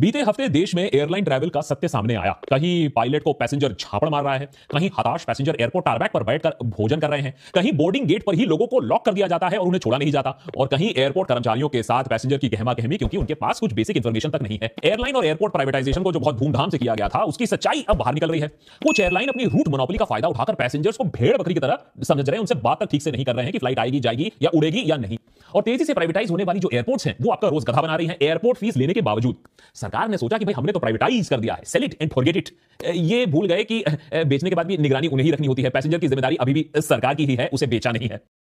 बीते हफ्ते देश में एयरलाइन ट्रैवल का सत्य सामने आया कहीं पायलट को पैसेंजर छापड़ मार रहा है कहीं हताश पैसेंजर एयरपोर्ट टारबैक पर बैठकर भोजन कर रहे हैं कहीं बोर्डिंग गेट पर ही लोगों को लॉक कर दिया जाता है और उन्हें छोड़ा नहीं जाता और कहीं एयरपोर्ट कर्मचारियों के साथ पैसेंजर की गहमा गहमी क्योंकि उनके पास कुछ बेसिक इन्फॉर्मेशन तक नहीं है एयरलाइन और एयरपोर्ट प्राइवेटाइजेशन को जो बहुत धूमधाम से किया गया था उसकी सच्चाई अब बाहर निकल रही है कुछ एयरलाइन अपनी रूट मोनोपली का फायदा उठाकर पैसेंजर्स को भेड़ बकरी की तरह समझ रहे हैं उनसे बात तक ठीक से नहीं कर रहे हैं कि फ्लाइट आएगी जाएगी या उड़ेगी या नहीं और तेजी से प्राइवेटाइज होने वाली जो एयरपोर्ट्स हैं वो आपका रोज गधा बना रही है एयरपोर्ट फीस लेने के बावजूद सरकार ने सोचा कि भाई हमने तो प्राइवेटाइज कर दिया है sell it and forget it ये भूल गए कि बेचने के बाद भी निगरानी उन्हें ही रखनी होती है पैसेंजर की जिम्मेदारी अभी भी सरकार की ही है उसे बेचा नहीं है